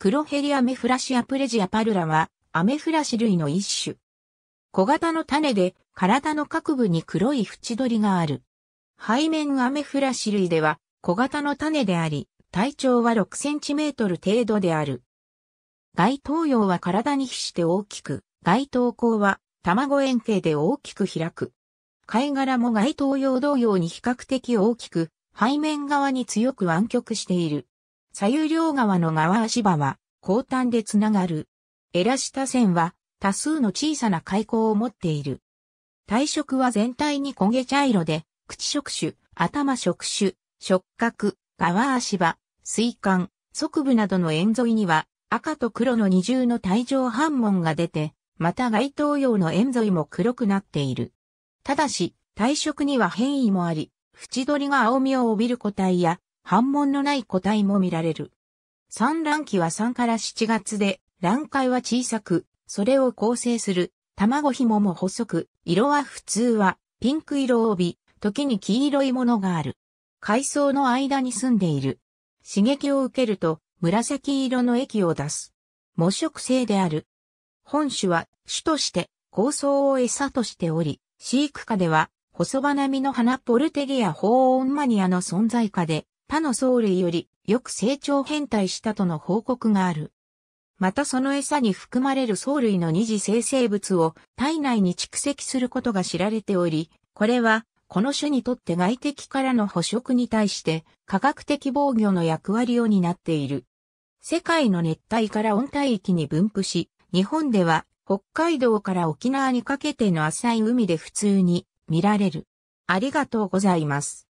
黒ヘリアメフラシアプレジアパルラは、アメフラシ類の一種。小型の種で、体の各部に黒い縁取りがある。背面アメフラシ類では、小型の種であり、体長は6センチメートル程度である。外頭葉は体に比して大きく、外頭口は卵円形で大きく開く。貝殻も外頭葉同様に比較的大きく、背面側に強く湾曲している。左右両側の側足場は、後端でつながる。エラ下線は、多数の小さな開口を持っている。体色は全体に焦げ茶色で、口触手、頭触手、触覚、側足場、水管、側部などの円沿いには、赤と黒の二重の帯状反紋が出て、また街灯用の円沿いも黒くなっている。ただし、体色には変異もあり、縁取りが青みを帯びる個体や、反問のない個体も見られる。産卵期は3から7月で、卵塊は小さく、それを構成する卵紐も細く、色は普通はピンク色を帯び、時に黄色いものがある。海藻の間に住んでいる。刺激を受けると紫色の液を出す。模色性である。本種は種として構想を餌としており、飼育下では細花見の花ポルテリア・ホーオンマニアの存在下で他の藻類よりよく成長変態したとの報告がある。またその餌に含まれる藻類の二次生成物を体内に蓄積することが知られており、これはこの種にとって外敵からの捕食に対して科学的防御の役割を担っている。世界の熱帯から温帯域に分布し、日本では北海道から沖縄にかけての浅い海で普通に見られる。ありがとうございます。